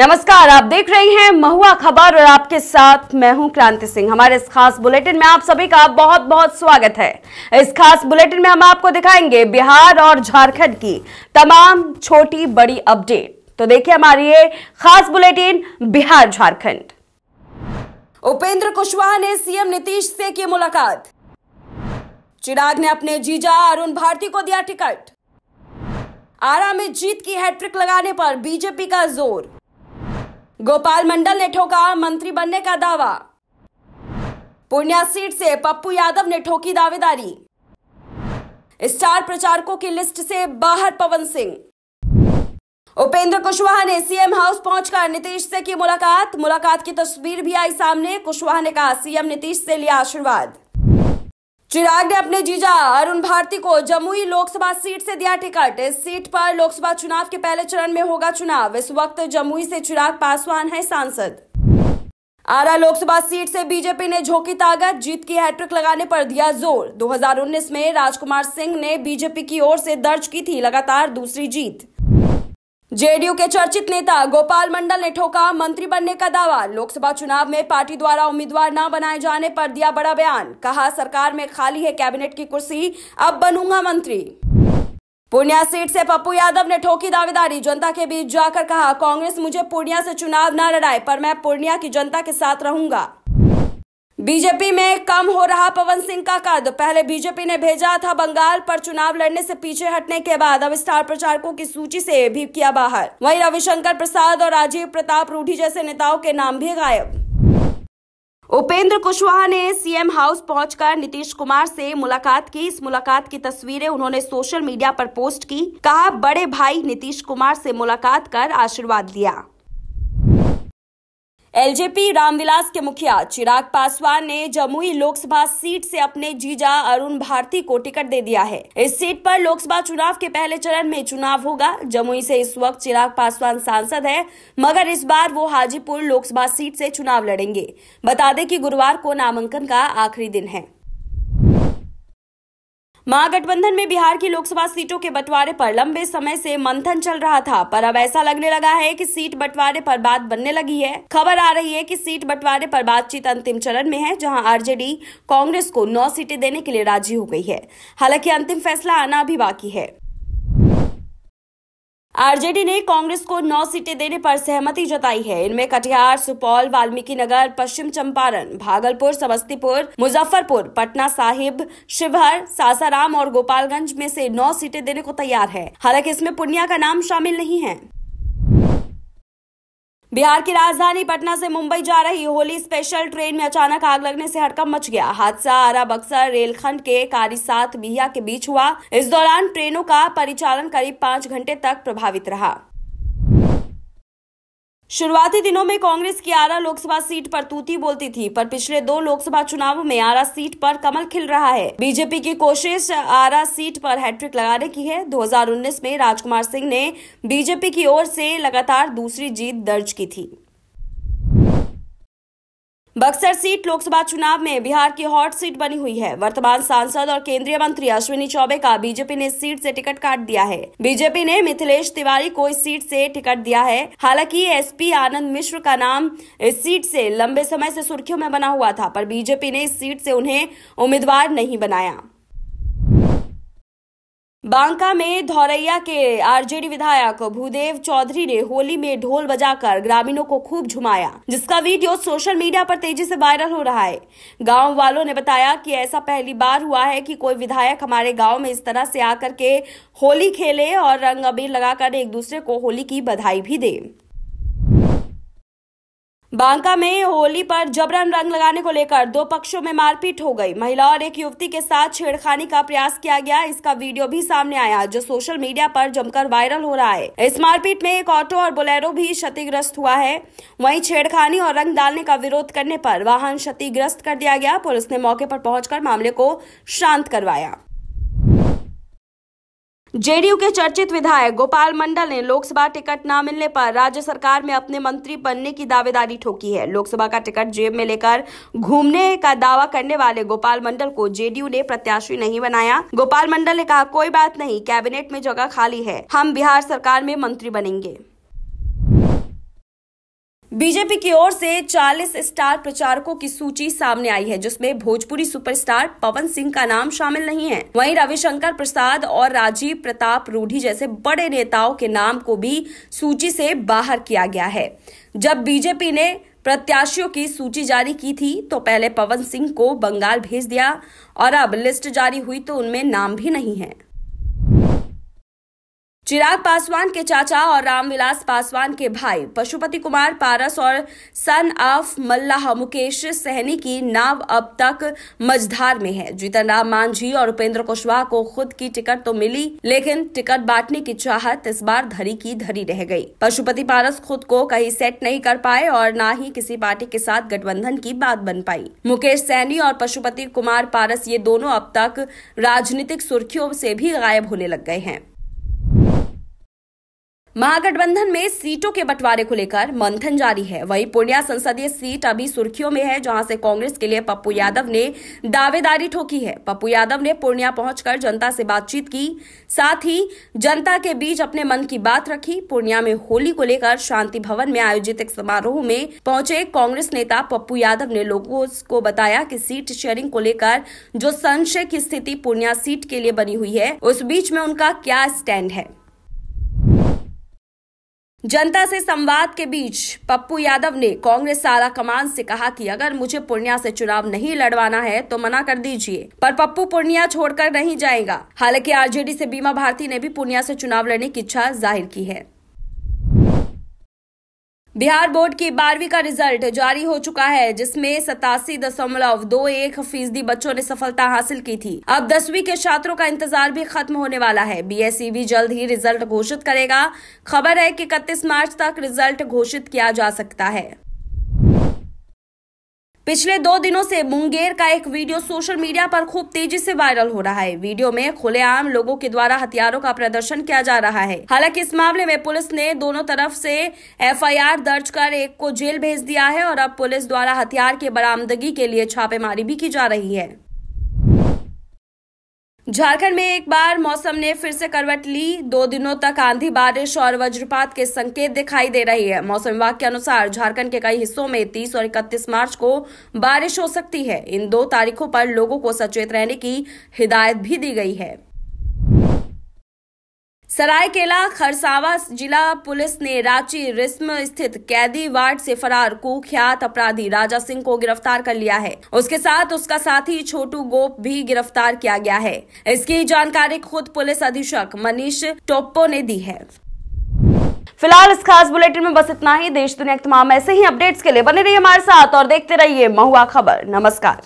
नमस्कार आप देख रहे हैं महुआ खबर और आपके साथ मैं हूं क्रांति सिंह हमारे इस खास बुलेटिन में आप सभी का बहुत बहुत स्वागत है इस खास बुलेटिन में हम आपको दिखाएंगे बिहार और झारखंड की तमाम छोटी बड़ी अपडेट तो देखिए हमारी ये खास बुलेटिन बिहार झारखंड उपेंद्र कुशवाहा ने सीएम नीतीश से की मुलाकात चिराग ने अपने जीजा अरुण भारती को दिया टिकट आरा में जीत की हैट्रिक लगाने पर बीजेपी का जोर गोपाल मंडल ने ठोका मंत्री बनने का दावा पूर्णिया सीट से पप्पू यादव ने ठोकी दावेदारी स्टार प्रचारकों की लिस्ट से बाहर पवन सिंह उपेंद्र कुशवाहा ने सीएम हाउस पहुंचकर नीतीश से की मुलाकात मुलाकात की तस्वीर भी आई सामने कुशवाहा ने कहा सीएम नीतीश से लिया आशीर्वाद चिराग ने अपने जीजा अरुण भारती को जमुई लोकसभा सीट से दिया टिकट इस सीट पर लोकसभा चुनाव के पहले चरण में होगा चुनाव इस वक्त जमुई से चिराग पासवान है सांसद आरा लोकसभा सीट से बीजेपी ने झोंकी ताकत जीत की हैट्रिक लगाने पर दिया जोर 2019 में राजकुमार सिंह ने बीजेपी की ओर से दर्ज की थी लगातार दूसरी जीत जेडीयू के चर्चित नेता गोपाल मंडल ने ठोका मंत्री बनने का दावा लोकसभा चुनाव में पार्टी द्वारा उम्मीदवार न बनाए जाने पर दिया बड़ा बयान कहा सरकार में खाली है कैबिनेट की कुर्सी अब बनूंगा मंत्री पूर्णिया सीट से पप्पू यादव ने ठोकी दावेदारी जनता के बीच जाकर कहा कांग्रेस मुझे पूर्णिया से चुनाव न लड़ाए पर मैं पूर्णिया की जनता के साथ रहूंगा बीजेपी में कम हो रहा पवन सिंह का कद पहले बीजेपी ने भेजा था बंगाल पर चुनाव लड़ने से पीछे हटने के बाद अब स्टार प्रचारकों की सूची से भी किया बाहर वहीं रविशंकर प्रसाद और राजीव प्रताप रूढ़ी जैसे नेताओं के नाम भी गायब उपेंद्र कुशवाहा ने सीएम हाउस पहुंचकर नीतीश कुमार से मुलाकात की इस मुलाकात की तस्वीरें उन्होंने सोशल मीडिया पर पोस्ट की कहा बड़े भाई नीतीश कुमार से मुलाकात कर आशीर्वाद लिया एलजेपी रामविलास के मुखिया चिराग पासवान ने जमुई लोकसभा सीट से अपने जीजा अरुण भारती को टिकट दे दिया है इस सीट पर लोकसभा चुनाव के पहले चरण में चुनाव होगा जमुई से इस वक्त चिराग पासवान सांसद है मगर इस बार वो हाजीपुर लोकसभा सीट से चुनाव लड़ेंगे बता दें कि गुरुवार को नामांकन का आखिरी दिन है महागठबंधन में बिहार की लोकसभा सीटों के बंटवारे पर लंबे समय से मंथन चल रहा था पर अब ऐसा लगने लगा है कि सीट बंटवारे पर बात बनने लगी है खबर आ रही है कि सीट बंटवारे पर बातचीत अंतिम चरण में है जहां आरजेडी कांग्रेस को नौ सीटें देने के लिए राजी हो गई है हालांकि अंतिम फैसला आना भी बाकी है आरजेडी ने कांग्रेस को नौ सीटें देने पर सहमति जताई है इनमें कटिहार सुपौल वाल्मीकि नगर पश्चिम चंपारण भागलपुर समस्तीपुर मुजफ्फरपुर पटना साहिब शिवहर सासाराम और गोपालगंज में से नौ सीटें देने को तैयार है हालांकि इसमें पुनिया का नाम शामिल नहीं है बिहार की राजधानी पटना से मुंबई जा रही होली स्पेशल ट्रेन में अचानक आग लगने से हड़कम मच गया हादसा आरा बक्सर रेलखंड के कारीसात बिहिया के बीच हुआ इस दौरान ट्रेनों का परिचालन करीब पाँच घंटे तक प्रभावित रहा शुरुआती दिनों में कांग्रेस की आरा लोकसभा सीट पर तूती बोलती थी पर पिछले दो लोकसभा चुनावों में आरा सीट पर कमल खिल रहा है बीजेपी की कोशिश आरा सीट पर हैट्रिक लगाने की है 2019 में राजकुमार सिंह ने बीजेपी की ओर से लगातार दूसरी जीत दर्ज की थी बक्सर सीट लोकसभा चुनाव में बिहार की हॉट सीट बनी हुई है वर्तमान सांसद और केंद्रीय मंत्री अश्विनी चौबे का बीजेपी ने इस सीट से टिकट काट दिया है बीजेपी ने मिथिलेश तिवारी को इस सीट से टिकट दिया है हालांकि एसपी आनंद मिश्र का नाम इस सीट से लंबे समय से सुर्खियों में बना हुआ था पर बीजेपी ने इस सीट से उन्हें उम्मीदवार नहीं बनाया बांका में धौरैया के आरजेडी विधायक भूदेव चौधरी ने होली में ढोल बजाकर ग्रामीणों को खूब झुमाया जिसका वीडियो सोशल मीडिया पर तेजी से वायरल हो रहा है गांव वालों ने बताया कि ऐसा पहली बार हुआ है कि कोई विधायक हमारे गांव में इस तरह से आकर के होली खेले और रंग अबीर लगाकर एक दूसरे को होली की बधाई भी दे बांका में होली पर जबरन रंग लगाने को लेकर दो पक्षों में मारपीट हो गई महिला और एक युवती के साथ छेड़खानी का प्रयास किया गया इसका वीडियो भी सामने आया जो सोशल मीडिया पर जमकर वायरल हो रहा है इस मारपीट में एक ऑटो और बोलेरो भी क्षतिग्रस्त हुआ है वहीं छेड़खानी और रंग डालने का विरोध करने पर वाहन क्षतिग्रस्त कर दिया गया पुलिस ने मौके पर पहुंचकर मामले को शांत करवाया जेडीयू के चर्चित विधायक गोपाल मंडल ने लोकसभा टिकट न मिलने पर राज्य सरकार में अपने मंत्री बनने की दावेदारी ठोकी है लोकसभा का टिकट जेब में लेकर घूमने का दावा करने वाले गोपाल मंडल को जेडीयू ने प्रत्याशी नहीं बनाया गोपाल मंडल ने कहा कोई बात नहीं कैबिनेट में जगह खाली है हम बिहार सरकार में मंत्री बनेंगे बीजेपी की ओर से 40 स्टार प्रचारकों की सूची सामने आई है जिसमें भोजपुरी सुपरस्टार पवन सिंह का नाम शामिल नहीं है वहीं रविशंकर प्रसाद और राजीव प्रताप रूढ़ी जैसे बड़े नेताओं के नाम को भी सूची से बाहर किया गया है जब बीजेपी ने प्रत्याशियों की सूची जारी की थी तो पहले पवन सिंह को बंगाल भेज दिया और अब लिस्ट जारी हुई तो उनमें नाम भी नहीं है चिराग पासवान के चाचा और रामविलास पासवान के भाई पशुपति कुमार पारस और सन ऑफ मल्लाह मुकेश सहनी की नाव अब तक मझधार में है जीतन राम मांझी और उपेंद्र कुशवाहा को खुद की टिकट तो मिली लेकिन टिकट बांटने की चाहत इस बार धरी की धरी रह गई पशुपति पारस खुद को कहीं सेट नहीं कर पाए और न ही किसी पार्टी के साथ गठबंधन की बात बन पाई मुकेश सहनी और पशुपति कुमार पारस ये दोनों अब तक राजनीतिक सुर्खियों से भी गायब होने लग गए हैं महागठबंधन में सीटों के बंटवारे को लेकर मंथन जारी है वहीं पूर्णिया संसदीय सीट अभी सुर्खियों में है जहां से कांग्रेस के लिए पप्पू यादव ने दावेदारी ठोकी है पप्पू यादव ने पूर्णिया पहुंचकर जनता से बातचीत की साथ ही जनता के बीच अपने मन की बात रखी पूर्णिया में होली को लेकर शांति भवन में आयोजित एक समारोह में पहुंचे कांग्रेस नेता पप्पू यादव ने लोगों को बताया कि सीट शेयरिंग को लेकर जो संशय की स्थिति पूर्णिया सीट के लिए बनी हुई है उस बीच में उनका क्या स्टैंड है जनता से संवाद के बीच पप्पू यादव ने कांग्रेस आला कमान से कहा कि अगर मुझे पूर्णिया से चुनाव नहीं लड़वाना है तो मना कर दीजिए पर पप्पू पूर्णिया छोड़कर नहीं जाएगा हालांकि आरजेडी से बीमा भारती ने भी पूर्णिया से चुनाव लड़ने की इच्छा जाहिर की है बिहार बोर्ड की बारहवीं का रिजल्ट जारी हो चुका है जिसमें सतासी दशमलव दो एक फीसदी बच्चों ने सफलता हासिल की थी अब दसवीं के छात्रों का इंतजार भी खत्म होने वाला है भी जल्द ही रिजल्ट घोषित करेगा खबर है कि इकतीस मार्च तक रिजल्ट घोषित किया जा सकता है पिछले दो दिनों से मुंगेर का एक वीडियो सोशल मीडिया पर खूब तेजी से वायरल हो रहा है वीडियो में खुलेआम लोगों के द्वारा हथियारों का प्रदर्शन किया जा रहा है हालांकि इस मामले में पुलिस ने दोनों तरफ से एफआईआर दर्ज कर एक को जेल भेज दिया है और अब पुलिस द्वारा हथियार के बरामदगी के लिए छापेमारी भी की जा रही है झारखंड में एक बार मौसम ने फिर से करवट ली दो दिनों तक आंधी बारिश और वज्रपात के संकेत दिखाई दे रही है मौसम विभाग के अनुसार झारखंड के कई हिस्सों में 30 और 31 मार्च को बारिश हो सकती है इन दो तारीखों पर लोगों को सचेत रहने की हिदायत भी दी गई है सरायकेला खरसावा जिला पुलिस ने रांची रिस्म स्थित कैदी वार्ड से फरार कुख्यात अपराधी राजा सिंह को गिरफ्तार कर लिया है उसके साथ उसका साथी छोटू गोप भी गिरफ्तार किया गया है इसकी जानकारी खुद पुलिस अधीक्षक मनीष टोप्पो ने दी है फिलहाल इस खास बुलेटिन में बस इतना ही देश दुनिया के तमाम ऐसे ही अपडेट्स के लिए बने रहिए हमारे साथ और देखते रहिए महुआ खबर नमस्कार